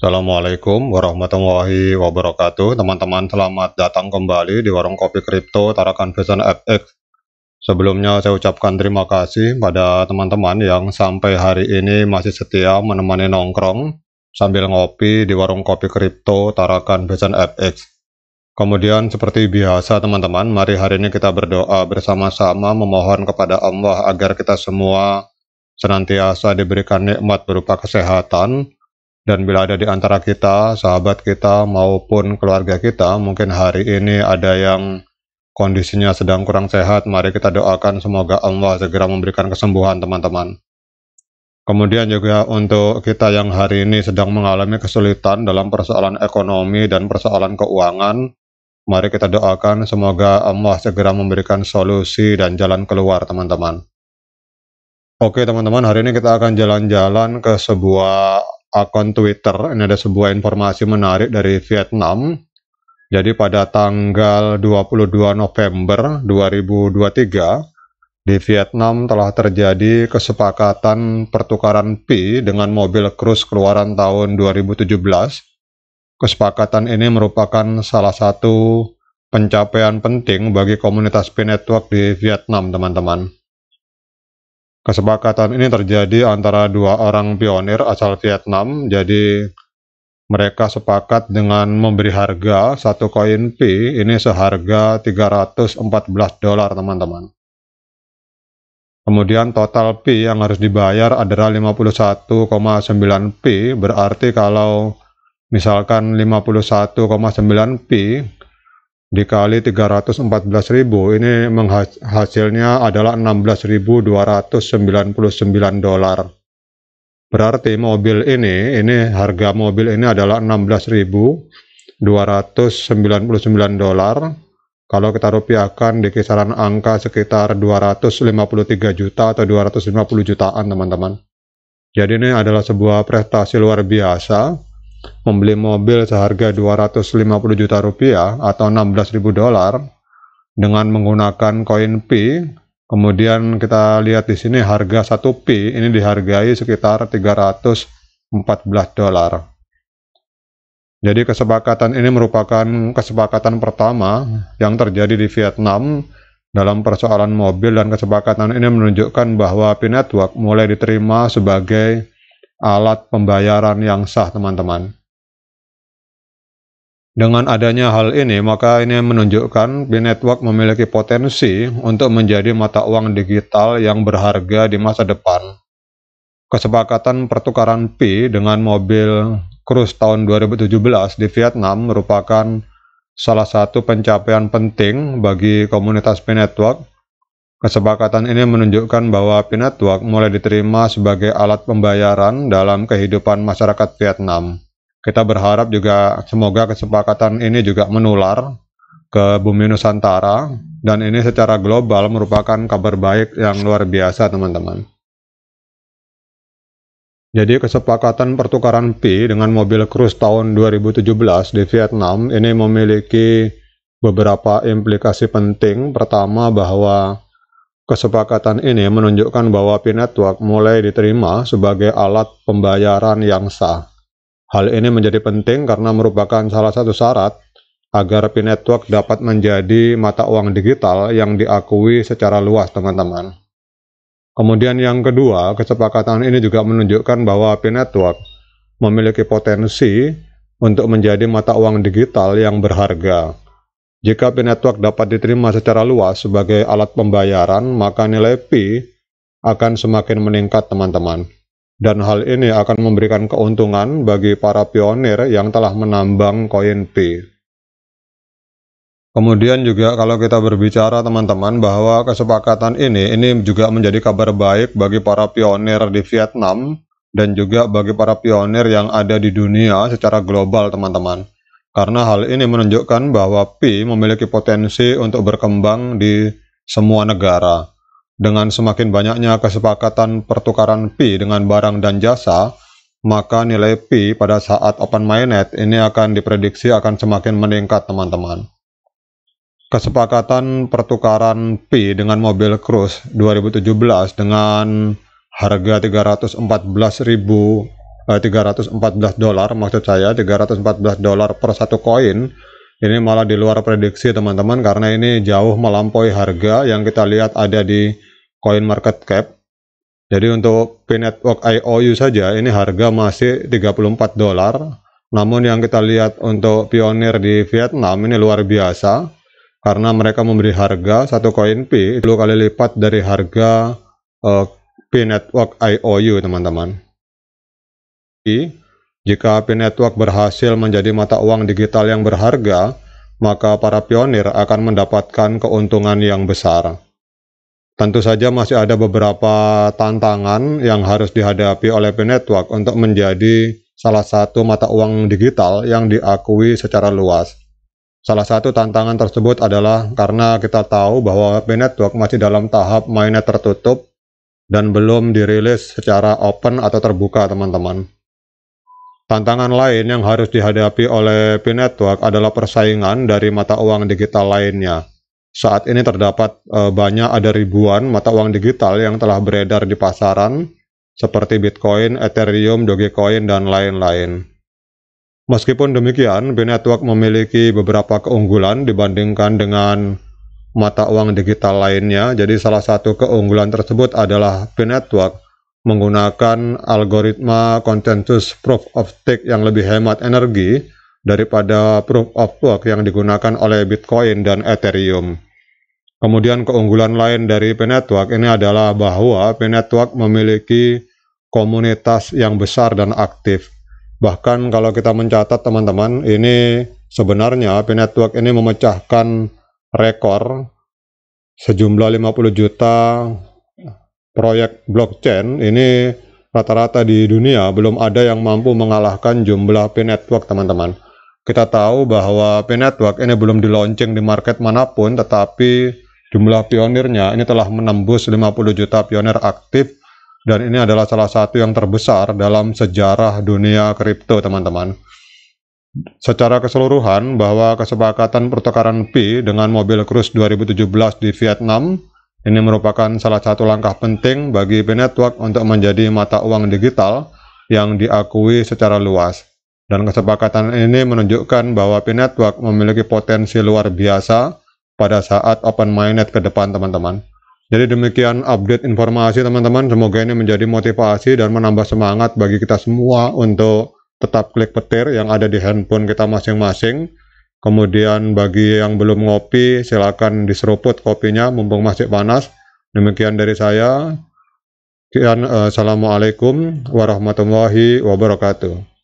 Assalamualaikum warahmatullahi wabarakatuh Teman-teman selamat datang kembali di Warung Kopi Kripto Tarakan Fashion FX Sebelumnya saya ucapkan terima kasih pada teman-teman yang sampai hari ini masih setia menemani nongkrong sambil ngopi di Warung Kopi Kripto Tarakan Fashion FX Kemudian seperti biasa teman-teman, mari hari ini kita berdoa bersama-sama memohon kepada Allah agar kita semua senantiasa diberikan nikmat berupa kesehatan, dan bila ada di antara kita, sahabat kita, maupun keluarga kita, mungkin hari ini ada yang kondisinya sedang kurang sehat, mari kita doakan semoga Allah segera memberikan kesembuhan teman-teman. Kemudian juga untuk kita yang hari ini sedang mengalami kesulitan dalam persoalan ekonomi dan persoalan keuangan, mari kita doakan semoga Allah segera memberikan solusi dan jalan keluar teman-teman. Oke teman-teman, hari ini kita akan jalan-jalan ke sebuah akun Twitter, ini ada sebuah informasi menarik dari Vietnam. Jadi pada tanggal 22 November 2023, di Vietnam telah terjadi kesepakatan pertukaran pi dengan mobil cruise keluaran tahun 2017. Kesepakatan ini merupakan salah satu pencapaian penting bagi komunitas P Network di Vietnam, teman-teman. Kesepakatan ini terjadi antara dua orang pionir asal Vietnam, jadi mereka sepakat dengan memberi harga satu koin P ini seharga 314 dolar teman-teman. Kemudian total P yang harus dibayar adalah 51,9 P, berarti kalau misalkan 51,9 P dikali 314.000 ini hasilnya adalah 16.299 dolar. Berarti mobil ini, ini harga mobil ini adalah 16.299 dolar. Kalau kita rupiahkan di kisaran angka sekitar 253 juta atau 250 jutaan teman-teman. Jadi ini adalah sebuah prestasi luar biasa membeli mobil seharga 250 juta rupiah atau 16 dolar dengan menggunakan koin P. Kemudian kita lihat di sini harga 1 P ini dihargai sekitar 314 dolar. Jadi kesepakatan ini merupakan kesepakatan pertama yang terjadi di Vietnam dalam persoalan mobil dan kesepakatan ini menunjukkan bahwa P Network mulai diterima sebagai alat pembayaran yang sah, teman-teman. Dengan adanya hal ini, maka ini menunjukkan B-Network memiliki potensi untuk menjadi mata uang digital yang berharga di masa depan. Kesepakatan pertukaran P dengan mobil cruise tahun 2017 di Vietnam merupakan salah satu pencapaian penting bagi komunitas B-Network Kesepakatan ini menunjukkan bahwa Pinatwak mulai diterima sebagai alat pembayaran dalam kehidupan masyarakat Vietnam. Kita berharap juga semoga kesepakatan ini juga menular ke bumi Nusantara dan ini secara global merupakan kabar baik yang luar biasa teman-teman. Jadi kesepakatan pertukaran P dengan mobil cruise tahun 2017 di Vietnam ini memiliki beberapa implikasi penting. Pertama bahwa Kesepakatan ini menunjukkan bahwa P-Network mulai diterima sebagai alat pembayaran yang sah. Hal ini menjadi penting karena merupakan salah satu syarat agar P-Network dapat menjadi mata uang digital yang diakui secara luas, teman-teman. Kemudian yang kedua, kesepakatan ini juga menunjukkan bahwa P-Network memiliki potensi untuk menjadi mata uang digital yang berharga jika P network dapat diterima secara luas sebagai alat pembayaran, maka nilai P akan semakin meningkat teman-teman. Dan hal ini akan memberikan keuntungan bagi para pionir yang telah menambang koin P. Kemudian juga kalau kita berbicara teman-teman bahwa kesepakatan ini, ini juga menjadi kabar baik bagi para pionir di Vietnam dan juga bagi para pionir yang ada di dunia secara global teman-teman karena hal ini menunjukkan bahwa pi memiliki potensi untuk berkembang di semua negara. Dengan semakin banyaknya kesepakatan pertukaran pi dengan barang dan jasa, maka nilai pi pada saat open mainnet ini akan diprediksi akan semakin meningkat teman-teman. Kesepakatan pertukaran pi dengan mobil cruise 2017 dengan harga 314.000 314 eh, dolar maksud saya 314 dolar per satu koin ini malah di luar prediksi teman-teman karena ini jauh melampaui harga yang kita lihat ada di coin market cap jadi untuk P Network IOU saja ini harga masih 34 dolar namun yang kita lihat untuk pionir di Vietnam ini luar biasa karena mereka memberi harga satu koin P 10 kali lipat dari harga uh, eh, P Network IOU teman-teman jika Api Network berhasil menjadi mata uang digital yang berharga, maka para pionir akan mendapatkan keuntungan yang besar. Tentu saja masih ada beberapa tantangan yang harus dihadapi oleh Api Network untuk menjadi salah satu mata uang digital yang diakui secara luas. Salah satu tantangan tersebut adalah karena kita tahu bahwa Api Network masih dalam tahap mainnya tertutup dan belum dirilis secara open atau terbuka, teman-teman. Tantangan lain yang harus dihadapi oleh P-Network adalah persaingan dari mata uang digital lainnya. Saat ini terdapat e, banyak ada ribuan mata uang digital yang telah beredar di pasaran seperti Bitcoin, Ethereum, Dogecoin, dan lain-lain. Meskipun demikian, B-Network memiliki beberapa keunggulan dibandingkan dengan mata uang digital lainnya. Jadi salah satu keunggulan tersebut adalah B-Network menggunakan algoritma consensus proof of stake yang lebih hemat energi daripada proof of work yang digunakan oleh Bitcoin dan Ethereum. Kemudian keunggulan lain dari Penetwork ini adalah bahwa Penetwork memiliki komunitas yang besar dan aktif. Bahkan kalau kita mencatat teman-teman, ini sebenarnya Penetwork ini memecahkan rekor sejumlah 50 juta proyek blockchain ini rata-rata di dunia belum ada yang mampu mengalahkan jumlah P network teman-teman. Kita tahu bahwa P network ini belum di di market manapun tetapi jumlah pionirnya ini telah menembus 50 juta pionir aktif dan ini adalah salah satu yang terbesar dalam sejarah dunia kripto teman-teman. Secara keseluruhan bahwa kesepakatan pertukaran P dengan mobil cruise 2017 di Vietnam ini merupakan salah satu langkah penting bagi P-Network untuk menjadi mata uang digital yang diakui secara luas. Dan kesepakatan ini menunjukkan bahwa P-Network memiliki potensi luar biasa pada saat open Mainnet ke depan teman-teman. Jadi demikian update informasi teman-teman, semoga ini menjadi motivasi dan menambah semangat bagi kita semua untuk tetap klik petir yang ada di handphone kita masing-masing Kemudian bagi yang belum ngopi, silakan diseruput kopinya mumpung masih panas. Demikian dari saya. Eh, Assalamualaikum warahmatullahi wabarakatuh.